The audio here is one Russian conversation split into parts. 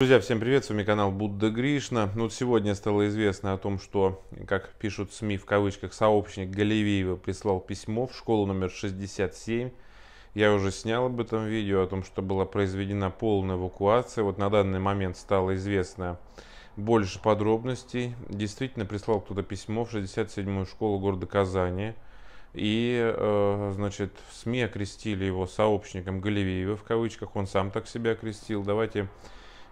Друзья, всем привет, с вами канал Будда Гришна. Ну, вот сегодня стало известно о том, что, как пишут СМИ в кавычках, сообщник Галевеева прислал письмо в школу номер 67. Я уже снял об этом видео, о том, что была произведена полная эвакуация. Вот на данный момент стало известно больше подробностей. Действительно, прислал кто-то письмо в 67-ю школу города Казани. И, э, значит, в СМИ окрестили его сообщником Галевеева в кавычках. Он сам так себя окрестил. Давайте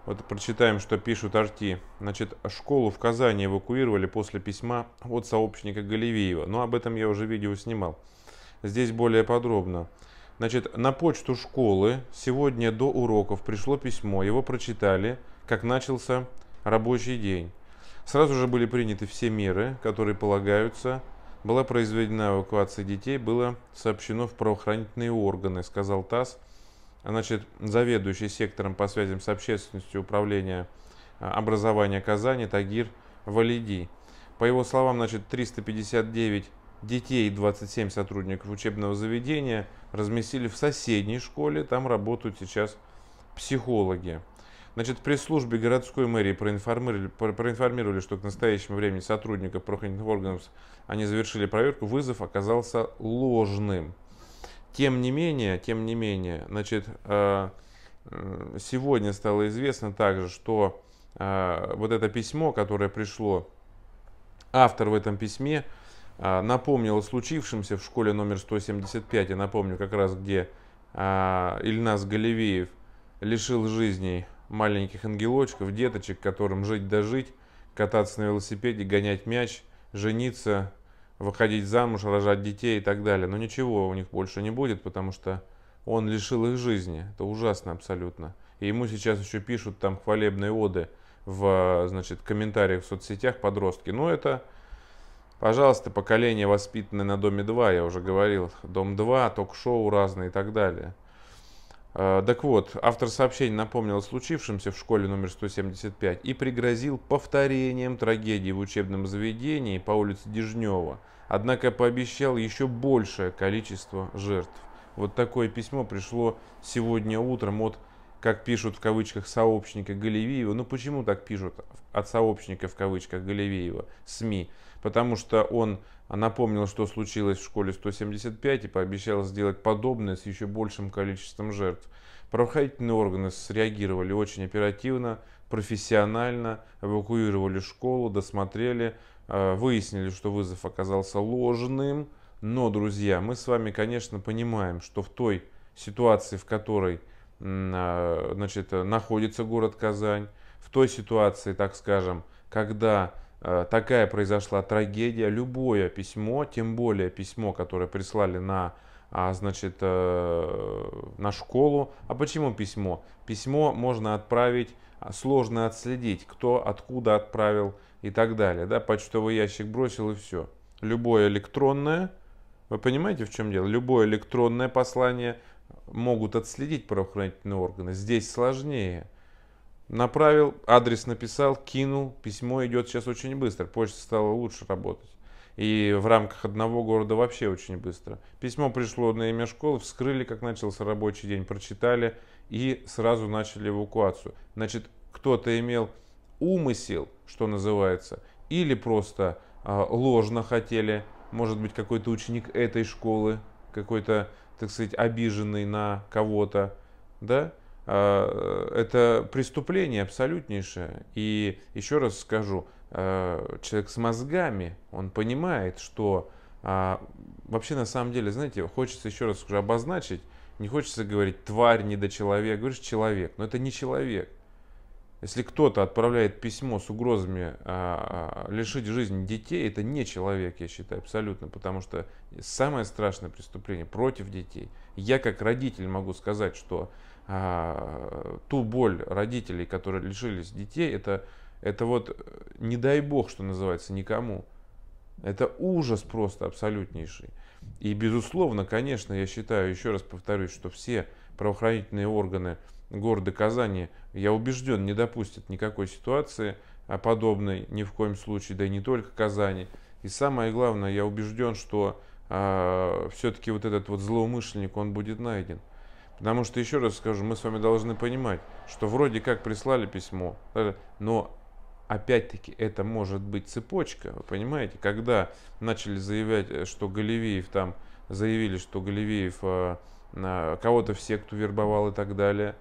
вот прочитаем, что пишут Арти. Значит, школу в Казани эвакуировали после письма от сообщника Галевеева. Но об этом я уже видео снимал. Здесь более подробно. Значит, на почту школы сегодня до уроков пришло письмо. Его прочитали, как начался рабочий день. Сразу же были приняты все меры, которые полагаются. Была произведена эвакуация детей, было сообщено в правоохранительные органы, сказал ТАСС а, значит, заведующий сектором по связям с общественностью управления а, образования Казани Тагир Валиди. По его словам, значит, 359 детей и 27 сотрудников учебного заведения разместили в соседней школе. Там работают сейчас психологи. Значит, в пресс-службе городской мэрии проинформировали, проинформировали, что к настоящему времени сотрудников правоохранительных органов они завершили проверку. Вызов оказался ложным. Тем не менее, тем не менее, значит, э, сегодня стало известно также, что э, вот это письмо, которое пришло, автор в этом письме э, напомнил о случившемся в школе номер 175, я напомню, как раз где Ильнас Галевеев лишил жизни маленьких ангелочков, деточек, которым жить да кататься на велосипеде, гонять мяч, жениться, выходить замуж, рожать детей и так далее. Но ничего у них больше не будет, потому что он лишил их жизни. Это ужасно абсолютно. И ему сейчас еще пишут там хвалебные оды в значит, комментариях в соцсетях подростки. но ну, это, пожалуйста, поколение воспитанное на Доме 2, я уже говорил. Дом 2, ток-шоу разные и так далее. Э, так вот, автор сообщения напомнил о случившемся в школе номер 175 и пригрозил повторением трагедии в учебном заведении по улице Дежнева, однако пообещал еще большее количество жертв. Вот такое письмо пришло сегодня утром от как пишут в кавычках сообщника Галевеева. Ну почему так пишут от сообщника в кавычках Галевеева СМИ? Потому что он а, напомнил, что случилось в школе 175 и пообещал сделать подобное с еще большим количеством жертв. Правоохранительные органы среагировали очень оперативно, профессионально, эвакуировали школу, досмотрели, а, выяснили, что вызов оказался ложным. Но, друзья, мы с вами, конечно, понимаем, что в той ситуации, в которой а, значит, э, находится город Казань. В той ситуации, так скажем, когда э, такая произошла трагедия, любое письмо, тем более письмо, которое прислали на а, значит, э, на школу. А почему письмо? Письмо можно отправить, а, сложно отследить, кто откуда отправил и так далее. Да, почтовый ящик бросил и все. Любое электронное, вы понимаете, в чем дело? Любое электронное послание могут отследить правоохранительные органы. Здесь сложнее. Направил, адрес написал, кинул, письмо идет сейчас очень быстро. Почта стала лучше работать. И в рамках одного города вообще очень быстро. Письмо пришло на имя школы, вскрыли, как начался рабочий день, прочитали и сразу начали эвакуацию. Значит, кто-то имел умысел, что называется, или просто э, ложно хотели, может быть, какой-то ученик этой школы, какой-то так сказать, обиженный на кого-то, да, а, э, это преступление абсолютнейшее. И еще раз скажу, а, человек с мозгами, он понимает, что а, вообще на самом деле, знаете, хочется еще раз уже обозначить, не хочется говорить тварь, недочеловек, говоришь человек, но это не человек. Если кто-то отправляет письмо с угрозами а, а, лишить жизни детей, это не человек, я считаю, абсолютно, потому что самое страшное преступление против детей. Я как родитель могу сказать, что а, ту боль родителей, которые лишились детей, это, это вот не дай бог, что называется, никому. Это ужас просто абсолютнейший. И безусловно, конечно, я считаю, еще раз повторюсь, что все правоохранительные органы, города Казани, я убежден, не допустит никакой ситуации а, подобной ни в коем случае, да и не только Казани. И самое главное, я убежден, что э, а, все-таки вот этот вот злоумышленник, он будет найден. Потому что, еще раз скажу, мы с вами должны понимать, что вроде как прислали письмо, но опять-таки это может быть цепочка, вы понимаете? Когда начали заявлять, э, что Голливеев там, заявили, что Голливеев... Э, а, кого-то в секту вербовал и так далее.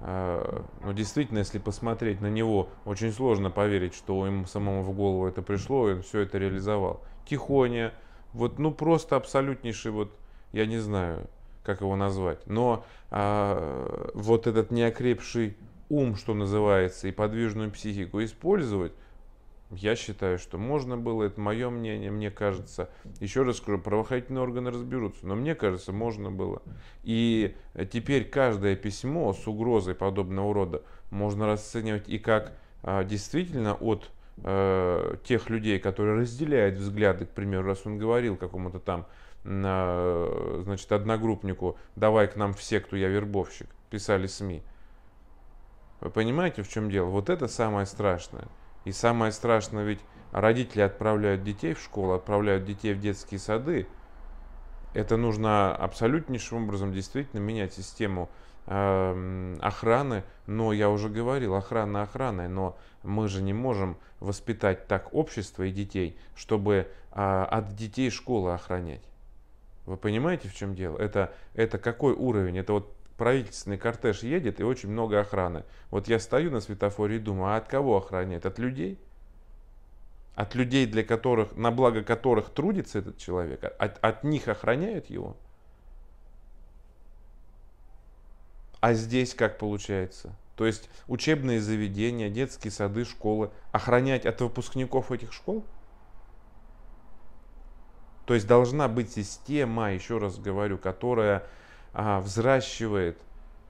А, но ну, действительно, если посмотреть на него, очень сложно поверить, что ему самому в голову это пришло, и он все это реализовал. Тихоня, вот, ну просто абсолютнейший, вот, я не знаю, как его назвать, но а, вот этот неокрепший ум, что называется, и подвижную психику использовать, я считаю, что можно было, это мое мнение, мне кажется. Еще раз скажу, правоохранительные органы разберутся, но мне кажется, можно было. И теперь каждое письмо с угрозой подобного рода можно расценивать и как а, действительно от э, тех людей, которые разделяют взгляды, к примеру, раз он говорил какому-то там значит, одногруппнику, давай к нам все, кто я вербовщик, писали СМИ. Вы понимаете, в чем дело? Вот это самое страшное. И самое страшное ведь родители отправляют детей в школу, отправляют детей в детские сады. Это нужно абсолютнейшим образом действительно менять систему эм, охраны, но я уже говорил, охрана охраной, но мы же не можем воспитать так общество и детей, чтобы а, от детей школы охранять. Вы понимаете, в чем дело? Это, это какой уровень? Это вот правительственный кортеж едет и очень много охраны. Вот я стою на светофоре и думаю, а от кого охраняет? От людей? От людей, для которых, на благо которых трудится этот человек? От, от них охраняют его? А здесь как получается? То есть учебные заведения, детские сады, школы охранять от выпускников этих школ? То есть должна быть система, еще раз говорю, которая а, взращивает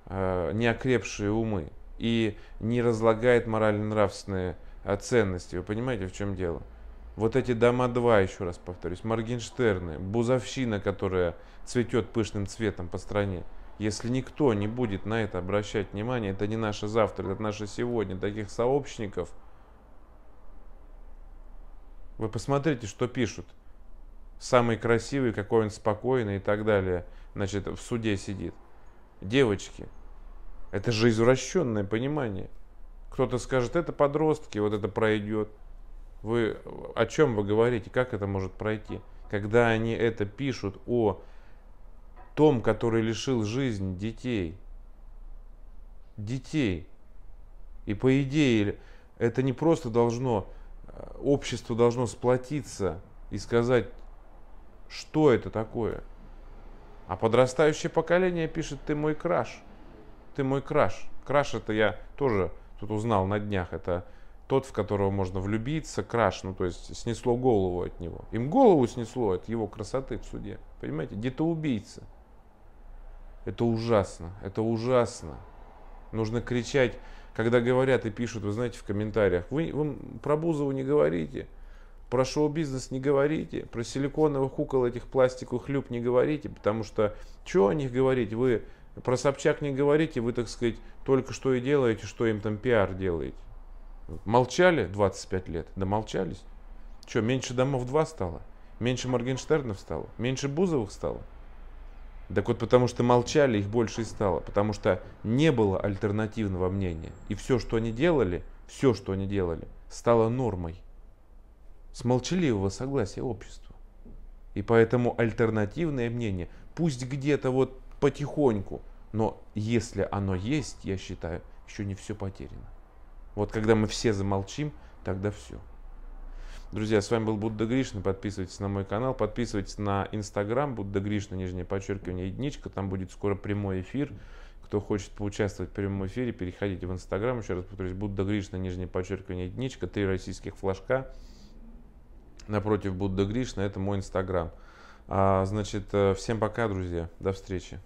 а, неокрепшие умы и не разлагает морально-нравственные а, ценности. Вы понимаете, в чем дело? Вот эти дома два, еще раз повторюсь, Моргенштерны, бузовщина, которая цветет пышным цветом по стране. Если никто не будет на это обращать внимание, это не наше завтра, это наше сегодня, таких сообщников. Вы посмотрите, что пишут самый красивый, какой он спокойный и так далее, значит, в суде сидит. Девочки, это же извращенное понимание. Кто-то скажет, это подростки, вот это пройдет. Вы о чем вы говорите, как это может пройти? Когда они это пишут о том, который лишил жизнь детей. Детей. И по идее, это не просто должно, э, общество должно сплотиться и сказать, что это такое? А подрастающее поколение пишет, ты мой краш. Ты мой краш. Краш это я тоже тут узнал на днях. Это тот, в которого можно влюбиться, краш, ну то есть снесло голову от него. Им голову снесло от его красоты в суде. Понимаете, Где-то убийца. Это ужасно, это ужасно. Нужно кричать, когда говорят и пишут, вы знаете, в комментариях, вы, вы про Бузову не говорите. Про шоу-бизнес не говорите, про силиконовых кукол этих пластиковых люб не говорите, потому что что о них говорить? Вы про Собчак не говорите, вы, так сказать, только что и делаете, что им там пиар делаете. Молчали 25 лет? Да молчались. Что, меньше домов два стало? Меньше Моргенштернов стало? Меньше Бузовых стало? Так вот, потому что молчали, их больше и стало. Потому что не было альтернативного мнения. И все, что они делали, все, что они делали, стало нормой с молчаливого согласия общества. И поэтому альтернативное мнение, пусть где-то вот потихоньку, но если оно есть, я считаю, еще не все потеряно. Вот когда мы все замолчим, тогда все. Друзья, с вами был Будда Гришна. Подписывайтесь на мой канал, подписывайтесь на Инстаграм Будда Гришна, нижнее подчеркивание, единичка. Там будет скоро прямой эфир. Кто хочет поучаствовать в прямом эфире, переходите в Инстаграм. Еще раз повторюсь, Будда Гришна, нижнее подчеркивание, единичка, три российских флажка напротив Будда Гришна. Это мой инстаграм. А, значит, э, всем пока, друзья. До встречи.